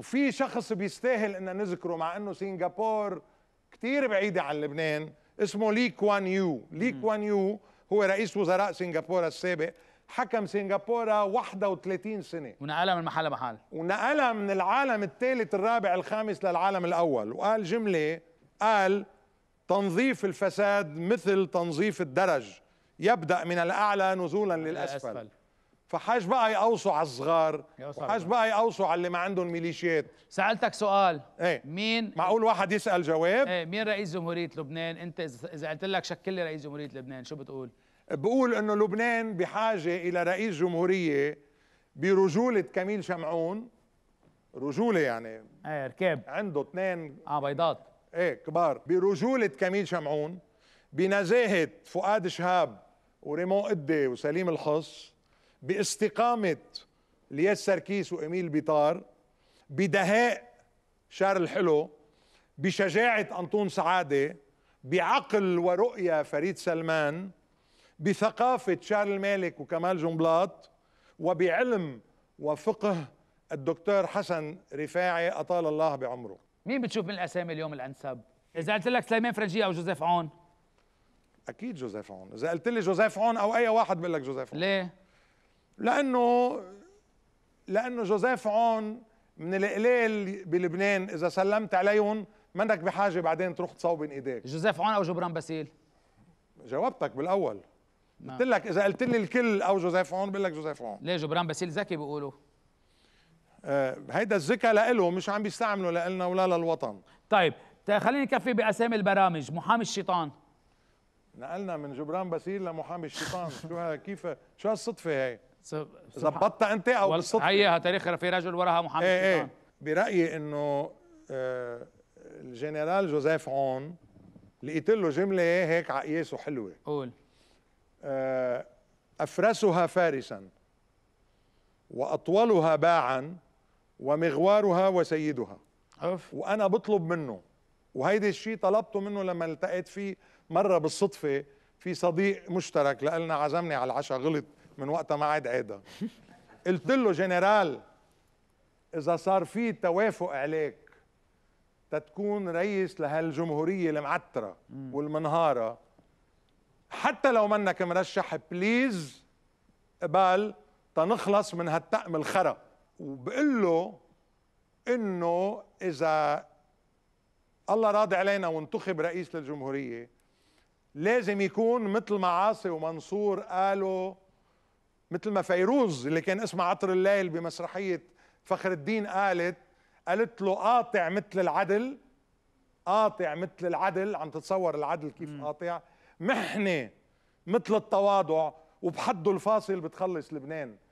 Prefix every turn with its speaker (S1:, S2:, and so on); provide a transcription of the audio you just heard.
S1: وفي شخص بيستاهل ان نذكره مع انه سنغافور كثير بعيده عن لبنان اسمه لي كوان يو لي كوان يو هو رئيس وزراء سنغافوره السابق حكم سنغافوره 31 سنه ونقلها
S2: من محل محل
S1: ونقلها من العالم الثالث الرابع الخامس للعالم الاول وقال جمله قال تنظيف الفساد مثل تنظيف الدرج يبدا من الاعلى نزولا للاسفل الأسفل. فحاج بقى يقوصوا على الصغار وحاج بقى يقوصوا على اللي ما عندهم ميليشيات سالتك سؤال ايه؟ مين معقول واحد يسال جواب
S2: ايه مين رئيس جمهوريه لبنان انت اذا قلت لك شكل لي رئيس جمهوريه لبنان شو بتقول
S1: بقول انه لبنان بحاجه الى رئيس جمهوريه برجوله كميل شمعون رجوله يعني ايه ركاب عنده اثنين اه بيضات ايه كبار برجوله كميل شمعون بنزاهه فؤاد شهاب وريمون قدي وسليم الخص باستقامة لياس سركيس وإميل بيطار بدهاء شارل الحلو بشجاعة أنطون سعادة بعقل ورؤية فريد سلمان بثقافة شارل مالك وكمال جنبلاط وبعلم وفقه الدكتور حسن رفاعي أطال الله بعمره
S2: مين بتشوف من الأسامي اليوم الأنسب؟ إذا قلت لك سليمان فرنجي أو جوزيف
S1: عون أكيد جوزيف عون، إذا قلت لي جوزيف عون أو أي واحد بقول لك جوزيف عون ليه؟ لانه لانه جوزيف عون من القليل بلبنان اذا سلمت عليهم منك بحاجه بعدين تروح تصوب بين ايديك جوزيف عون او جبران باسيل جاوبتك بالاول نعم. قلت لك اذا قلت لي الكل او
S2: جوزيف عون بقول لك جوزيف عون ليه جبران باسيل ذكي بيقولوا آه هيدا الذكاء لإله مش عم بيستعمله لإلنا ولا للوطن طيب خليني نكفي باسامي البرامج محامي الشيطان
S1: نقلنا من جبران باسيل لمحامي الشيطان شو كيف شو هالصدفه هي ظبطتها انت او بالصدفه هي تاريخ
S2: في رجل وراها محمد ايه ايه
S1: برايي انه آه، الجنرال جوزيف عون لقيت له جمله هيك على حلوه قول آه، افرسها فارسا واطولها باعا ومغوارها وسيدها أوف. وانا بطلب منه وهيدي الشيء طلبته منه لما التقيت فيه مره بالصدفه في صديق مشترك لنا عزمني على العشاء غلط من وقتها ما عاد قادر قلت له جنرال اذا صار في توافق عليك تتكون رئيس لهالجمهوريه المعتره والمنهاره حتى لو منك مرشح بليز قبال تنخلص من هالتأم الخرا وبقول له انه اذا الله راضي علينا وانتخب رئيس للجمهوريه لازم يكون مثل ما عاصي ومنصور قالوا مثل ما فيروز اللي كان اسمه عطر الليل بمسرحيه فخر الدين قالت قالت له قاطع مثل العدل قاطع مثل العدل عم تتصور العدل كيف قاطع محنه مثل التواضع وبحده الفاصل بتخلص لبنان